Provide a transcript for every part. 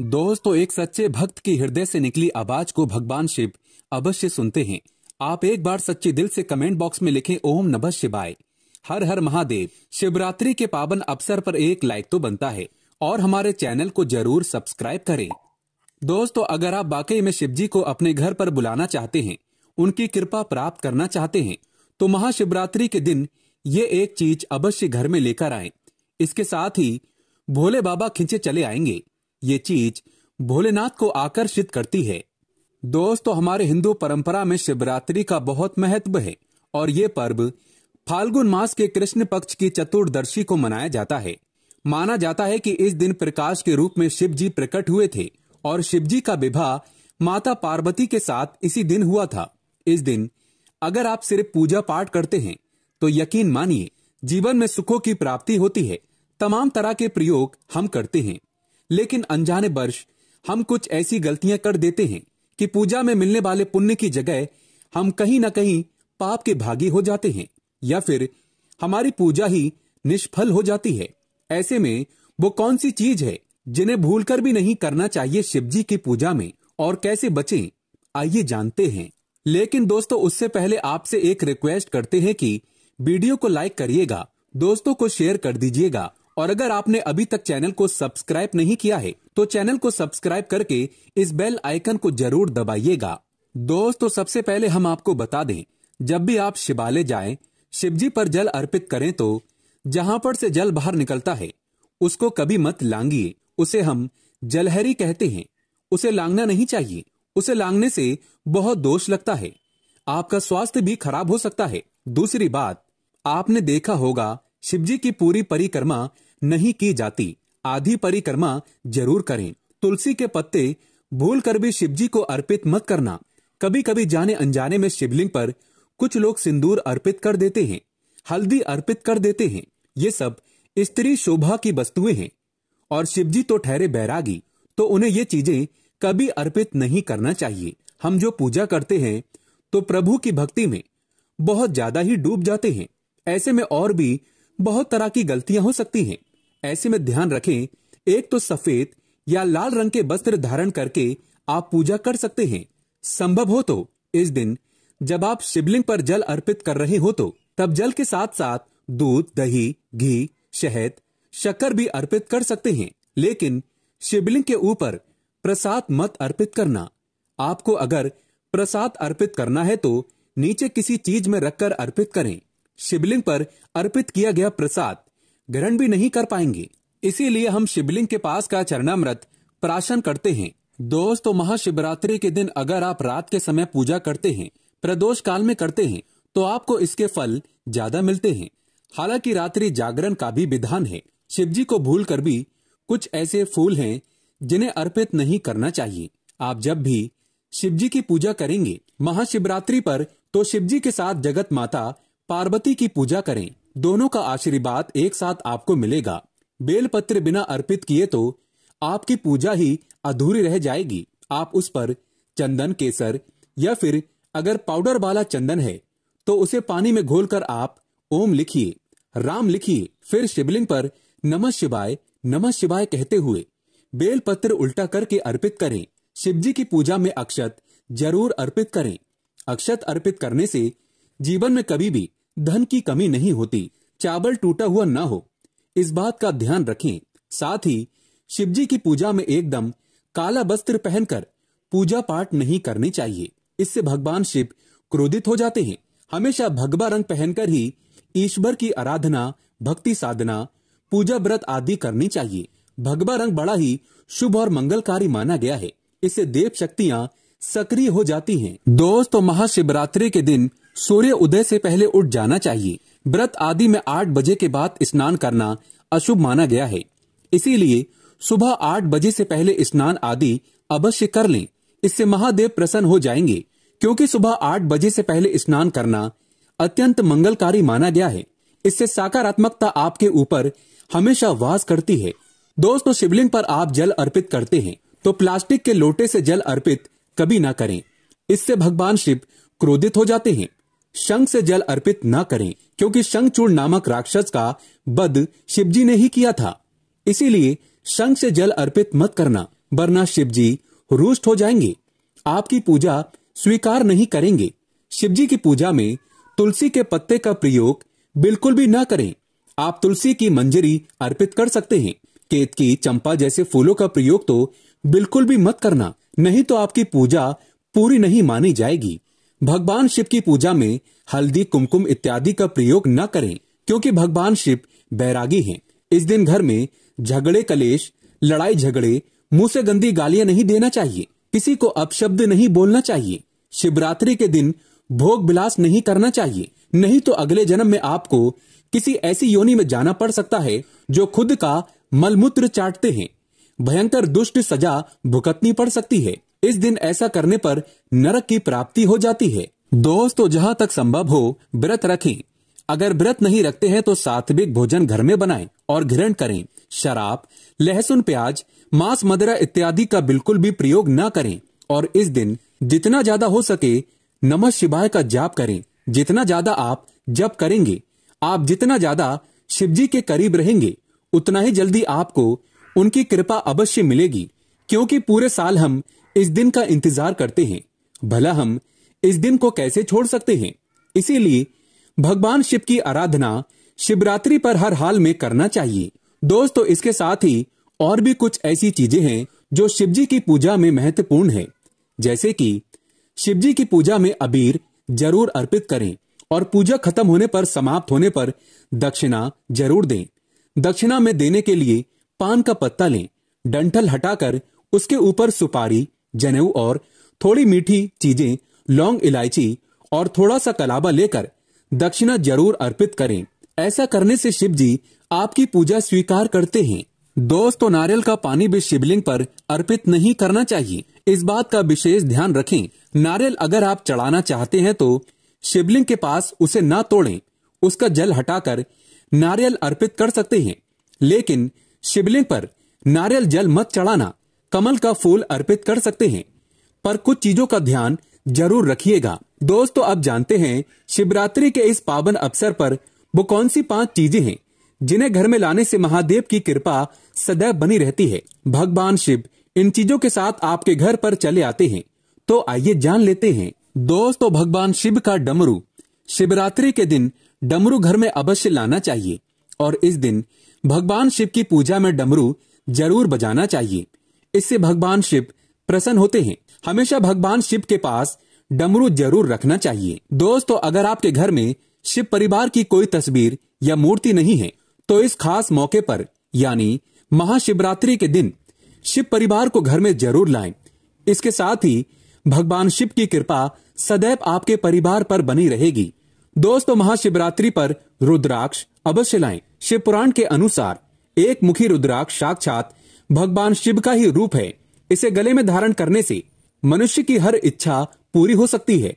दोस्तों तो एक सच्चे भक्त की हृदय से निकली आवाज को भगवान शिव अवश्य सुनते हैं आप एक बार सच्चे दिल से कमेंट बॉक्स में लिखें ओम नभ शिवाय हर हर महादेव शिवरात्रि के पावन अवसर पर एक लाइक तो बनता है और हमारे चैनल को जरूर सब्सक्राइब करें दोस्तों अगर आप वाकई में शिव जी को अपने घर पर बुलाना चाहते हैं उनकी कृपा प्राप्त करना चाहते हैं तो महाशिवरात्रि के दिन ये एक चीज अवश्य घर में लेकर आए इसके साथ ही भोले बाबा खिंचे चले आएंगे ये चीज भोलेनाथ को आकर्षित करती है दोस्तों तो हमारे हिंदू परंपरा में शिवरात्रि का बहुत महत्व है और ये पर्व फाल्गुन मास के कृष्ण पक्ष की चतुर्दशी को मनाया जाता है माना जाता है कि इस दिन प्रकाश के रूप में शिव जी प्रकट हुए थे और शिव जी का विवाह माता पार्वती के साथ इसी दिन हुआ था इस दिन अगर आप सिर्फ पूजा पाठ करते हैं तो यकीन मानिए जीवन में सुखों की प्राप्ति होती है तमाम तरह के प्रयोग हम करते हैं लेकिन अनजाने वर्ष हम कुछ ऐसी गलतियां कर देते हैं कि पूजा में मिलने वाले पुण्य की जगह हम कहीं ना कहीं पाप के भागी हो जाते हैं या फिर हमारी पूजा ही निष्फल हो जाती है ऐसे में वो कौन सी चीज है जिन्हें भूलकर भी नहीं करना चाहिए शिव जी की पूजा में और कैसे बचे आइए जानते हैं लेकिन दोस्तों उससे पहले आपसे एक रिक्वेस्ट करते हैं कि वीडियो को लाइक करिएगा दोस्तों को शेयर कर दीजिएगा और अगर आपने अभी तक चैनल को सब्सक्राइब नहीं किया है तो चैनल को सब्सक्राइब करके इस बेल आइकन को जरूर दबाइएगा दोस्तों सबसे पहले हम आपको बता दें जब भी आप शिवालय जाएं, शिवजी पर जल अर्पित करें तो जहां पर से जल बाहर निकलता है उसको कभी मत लांगिए उसे हम जलहरी कहते हैं उसे लांगना नहीं चाहिए उसे लांगने से बहुत दोष लगता है आपका स्वास्थ्य भी खराब हो सकता है दूसरी बात आपने देखा होगा शिवजी की पूरी परिक्रमा नहीं की जाती आधी परिक्रमा जरूर करें तुलसी के पत्ते भूल कर भी शिवजी को अर्पित मत करना कभी कभी जाने अनजाने में शिवलिंग पर कुछ लोग सिंदूर अर्पित कर देते हैं हल्दी अर्पित कर देते हैं ये सब स्त्री शोभा की वस्तुएं हैं और शिवजी तो ठहरे बैरागी तो उन्हें ये चीजें कभी अर्पित नहीं करना चाहिए हम जो पूजा करते हैं तो प्रभु की भक्ति में बहुत ज्यादा ही डूब जाते हैं ऐसे में और भी बहुत तरह की गलतियां हो सकती हैं ऐसे में ध्यान रखें एक तो सफेद या लाल रंग के वस्त्र धारण करके आप पूजा कर सकते हैं संभव हो तो इस दिन जब आप शिवलिंग पर जल अर्पित कर रहे हो तो तब जल के साथ साथ दूध दही घी शहद शक्कर भी अर्पित कर सकते हैं लेकिन शिवलिंग के ऊपर प्रसाद मत अर्पित करना आपको अगर प्रसाद अर्पित करना है तो नीचे किसी चीज में रखकर अर्पित करें शिवलिंग पर अर्पित किया गया प्रसाद ग्रहण भी नहीं कर पाएंगे इसीलिए हम शिवलिंग के पास का चरणामृत प्राशन करते हैं दोस्तों तो महाशिवरात्रि के दिन अगर आप रात के समय पूजा करते हैं प्रदोष काल में करते हैं तो आपको इसके फल ज्यादा मिलते हैं हालांकि रात्रि जागरण का भी विधान है शिवजी को भूल कर भी कुछ ऐसे फूल हैं जिन्हें अर्पित नहीं करना चाहिए आप जब भी शिवजी की पूजा करेंगे महाशिवरात्रि पर तो जी के साथ जगत माता पार्वती की पूजा करें दोनों का आशीर्वाद एक साथ आपको मिलेगा बेलपत्र बिना अर्पित किए तो आपकी पूजा ही अधूरी रह जाएगी आप उस पर चंदन केसर या फिर अगर पाउडर वाला चंदन है तो उसे पानी में घोलकर आप ओम लिखिए राम लिखिए फिर शिवलिंग पर नमः शिवाय नमः शिवाय कहते हुए बेलपत्र उल्टा करके अर्पित करें शिवजी की पूजा में अक्षत जरूर अर्पित करें अक्षत अर्पित करने से जीवन में कभी भी धन की कमी नहीं होती चावल टूटा हुआ न हो इस बात का ध्यान रखें साथ ही शिवजी की पूजा में एकदम काला वस्त्र पहनकर पूजा पाठ नहीं करनी चाहिए इससे भगवान शिव क्रोधित हो जाते हैं हमेशा भगवा रंग पहनकर ही ईश्वर की आराधना भक्ति साधना पूजा व्रत आदि करनी चाहिए भगवा रंग बड़ा ही शुभ और मंगलकारी माना गया है इससे देव शक्तियाँ सक्रिय हो जाती हैं। दोस्तों महाशिवरात्रि के दिन सूर्य उदय से पहले उठ जाना चाहिए व्रत आदि में आठ बजे के बाद स्नान करना अशुभ माना गया है इसीलिए सुबह आठ बजे से पहले स्नान आदि अवश्य कर लें इससे महादेव प्रसन्न हो जाएंगे क्योंकि सुबह आठ बजे से पहले स्नान करना अत्यंत मंगलकारी माना गया है इससे सकारात्मकता आपके ऊपर हमेशा वास करती है दोस्तों शिवलिंग पर आप जल अर्पित करते हैं तो प्लास्टिक के लोटे से जल अर्पित कभी ना करें इससे भगवान शिव क्रोधित हो जाते हैं शंख से जल अर्पित न करें क्योंकि शंखचूड़ नामक राक्षस का बद शिवजी ने ही किया था इसीलिए शंख से जल अर्पित मत करना वरना शिवजी रुष्ट हो जाएंगे आपकी पूजा स्वीकार नहीं करेंगे शिवजी की पूजा में तुलसी के पत्ते का प्रयोग बिल्कुल भी ना करें आप तुलसी की मंजरी अर्पित कर सकते हैं केतकी चंपा जैसे फूलों का प्रयोग तो बिल्कुल भी मत करना नहीं तो आपकी पूजा पूरी नहीं मानी जाएगी भगवान शिव की पूजा में हल्दी कुमकुम इत्यादि का प्रयोग न करें क्योंकि भगवान शिव बैरागी हैं। इस दिन घर में झगड़े कलेश लड़ाई झगड़े मुंह से गंदी गालियां नहीं देना चाहिए किसी को अपशब्द नहीं बोलना चाहिए शिवरात्रि के दिन भोग बिलास नहीं करना चाहिए नहीं तो अगले जन्म में आपको किसी ऐसी योनि में जाना पड़ सकता है जो खुद का मलमूत्र चाटते हैं भयंकर दुष्ट सजा भुगतनी पड़ सकती है इस दिन ऐसा करने पर नरक की प्राप्ति हो जाती है दोस्तों तो जहाँ तक संभव हो व्रत रखें अगर व्रत नहीं रखते हैं तो सात्विक भोजन घर में बनाएं और घृण करें शराब लहसुन प्याज मांस मदरा इत्यादि का बिल्कुल भी प्रयोग न करें और इस दिन जितना ज्यादा हो सके नमः शिवाय का जाप करें जितना ज्यादा आप जप करेंगे आप जितना ज्यादा शिव जी के करीब रहेंगे उतना ही जल्दी आपको उनकी कृपा अवश्य मिलेगी क्योंकि पूरे साल हम इस दिन का इंतजार करते हैं भला हम इस दिन को कैसे छोड़ सकते हैं इसीलिए भगवान शिव की आराधना शिवरात्रि पर हर हाल में करना चाहिए दोस्तों इसके साथ ही और भी कुछ ऐसी चीजें हैं जो शिवजी की पूजा में महत्वपूर्ण है जैसे कि शिवजी की पूजा में अबीर जरूर अर्पित करें और पूजा खत्म होने पर समाप्त होने पर दक्षिणा जरूर दें दक्षिणा में देने के लिए पान का पत्ता लें डंठल हटाकर उसके ऊपर सुपारी जनेऊ और थोड़ी मीठी चीजें लौंग इलायची और थोड़ा सा कलाबा लेकर दक्षिणा जरूर अर्पित करें ऐसा करने से शिव जी आपकी पूजा स्वीकार करते हैं दोस्तों तो नारियल का पानी भी शिवलिंग पर अर्पित नहीं करना चाहिए इस बात का विशेष ध्यान रखें नारियल अगर आप चढ़ाना चाहते हैं तो शिवलिंग के पास उसे ना तोड़ें उसका जल हटाकर नारियल अर्पित कर सकते हैं लेकिन शिवलिंग पर नारियल जल मत चढ़ाना कमल का फूल अर्पित कर सकते हैं पर कुछ चीजों का ध्यान जरूर रखिएगा दोस्तों अब जानते हैं शिवरात्रि के इस पावन अवसर पर वो कौन सी पांच चीजें हैं जिन्हें घर में लाने से महादेव की कृपा सदैव बनी रहती है भगवान शिव इन चीजों के साथ आपके घर पर चले आते हैं तो आइए जान लेते हैं दोस्तों भगवान शिव का डमरू शिवरात्रि के दिन डमरू घर में अवश्य लाना चाहिए और इस दिन भगवान शिव की पूजा में डमरू जरूर बजाना चाहिए इससे भगवान शिव प्रसन्न होते हैं हमेशा भगवान शिव के पास डमरू जरूर रखना चाहिए दोस्तों अगर आपके घर में शिव परिवार की कोई तस्वीर या मूर्ति नहीं है तो इस खास मौके पर यानी महाशिवरात्रि के दिन शिव परिवार को घर में जरूर लाएं। इसके साथ ही भगवान शिव की कृपा सदैव आपके परिवार पर बनी रहेगी दोस्तों महाशिवरात्रि पर रुद्राक्ष अवश्य लाएं। शिव पुराण के अनुसार एक मुखी रुद्राक्ष साक्षात भगवान शिव का ही रूप है इसे गले में धारण करने से मनुष्य की हर इच्छा पूरी हो सकती है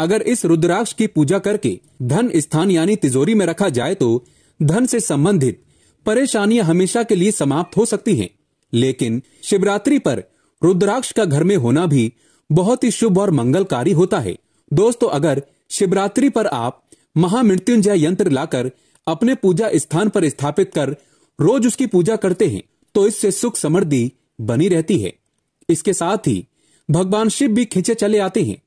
अगर इस रुद्राक्ष की पूजा करके धन स्थान यानी तिजोरी में रखा जाए तो धन से संबंधित परेशानियां हमेशा के लिए समाप्त हो सकती हैं लेकिन शिवरात्रि पर रुद्राक्ष का घर में होना भी बहुत ही शुभ और मंगलकारी होता है दोस्तों अगर शिवरात्रि पर आप महामृत्युंजय यंत्र लाकर अपने पूजा स्थान पर स्थापित कर रोज उसकी पूजा करते हैं तो इससे सुख समृद्धि बनी रहती है इसके साथ ही भगवान शिव भी खींचे चले आते हैं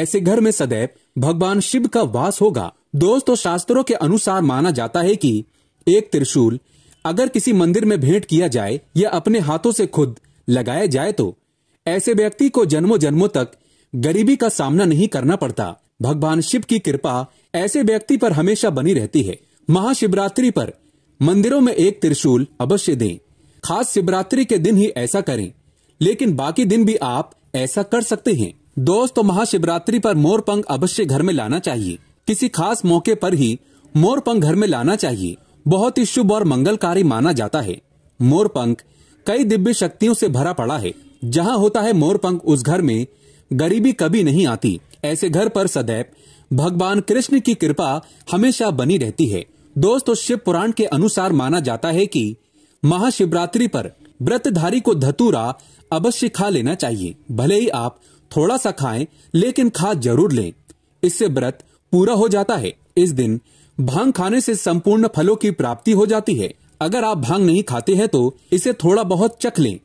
ऐसे घर में सदैव भगवान शिव का वास होगा दोस्तों शास्त्रों के अनुसार माना जाता है कि एक त्रिशूल अगर किसी मंदिर में भेंट किया जाए या अपने हाथों से खुद लगाया जाए तो ऐसे व्यक्ति को जन्मों जन्मों तक गरीबी का सामना नहीं करना पड़ता भगवान शिव की कृपा ऐसे व्यक्ति पर हमेशा बनी रहती है महाशिवरात्रि पर मंदिरों में एक त्रिशूल अवश्य दें खास शिवरात्रि के दिन ही ऐसा करें लेकिन बाकी दिन भी आप ऐसा कर सकते हैं दोस्तों महाशिवरात्रि पर पंख अवश्य घर में लाना चाहिए किसी खास मौके पर ही मोर पंख घर में लाना चाहिए बहुत ही शुभ और मंगलकारी माना जाता है मोरपंख कई दिव्य शक्तियों से भरा पड़ा है जहाँ होता है मोरपंख उस घर में गरीबी कभी नहीं आती ऐसे घर पर सदैव भगवान कृष्ण की कृपा हमेशा बनी रहती है दोस्तों शिव पुराण के अनुसार माना जाता है की महाशिवरात्रि पर व्रतधारी को धतूरा अवश्य खा लेना चाहिए भले ही आप थोड़ा सा खाएं लेकिन खा जरूर लें इससे व्रत पूरा हो जाता है इस दिन भांग खाने से संपूर्ण फलों की प्राप्ति हो जाती है अगर आप भांग नहीं खाते हैं तो इसे थोड़ा बहुत चख लें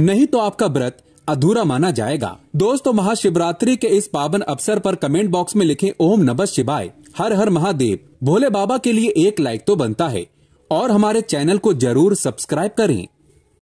नहीं तो आपका व्रत अधूरा माना जाएगा दोस्तों महाशिवरात्रि के इस पावन अवसर पर कमेंट बॉक्स में लिखें ओम नमः शिवाय हर हर महादेव भोले बाबा के लिए एक लाइक तो बनता है और हमारे चैनल को जरूर सब्सक्राइब करें